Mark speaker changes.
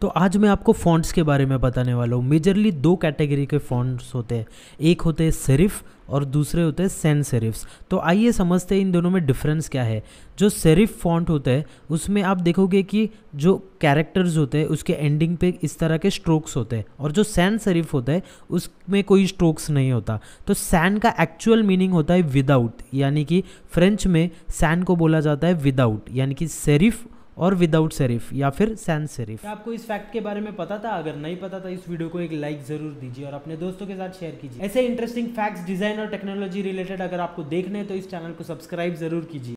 Speaker 1: तो आज मैं आपको फ़ॉन्ट्स के बारे में बताने वाला हूँ मेजरली दो कैटेगरी के फ़ॉन्ट्स होते हैं एक होते हैं सेरिफ और दूसरे होते हैं सेंस सेरिफ्स तो आइए समझते हैं इन दोनों में डिफरेंस क्या है जो सेरिफ फॉन्ट होता है उसमें आप देखोगे कि जो कैरेक्टर्स होते हैं उसके एंडिंग पे इस तरह के स्ट्रोक्स होते हैं और जो सैन सेरिफ होता है उसमें कोई स्ट्रोक्स नहीं होता तो सैन का एक्चुअल मीनिंग होता है विदाउट यानी कि फ्रेंच में सैन को बोला जाता है विदाउट यानी कि सेरिफ और विदाउट सेरिफ या फिर सैन सेरिफ आपको इस फैक्ट के बारे में पता था अगर नहीं पता था इस वीडियो को एक लाइक जरूर दीजिए और अपने दोस्तों के साथ शेयर कीजिए ऐसे इंटरेस्टिंग फैक्ट्स डिजाइन और टेक्नोलॉजी रिलेटेड अगर आपको देखने तो इस चैनल को सब्सक्राइब जरूर कीजिए